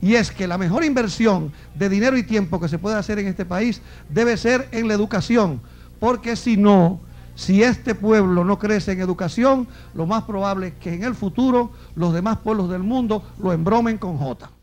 Y es que la mejor inversión de dinero y tiempo que se puede hacer en este país debe ser en la educación. Porque si no, si este pueblo no crece en educación, lo más probable es que en el futuro los demás pueblos del mundo lo embromen con Jota.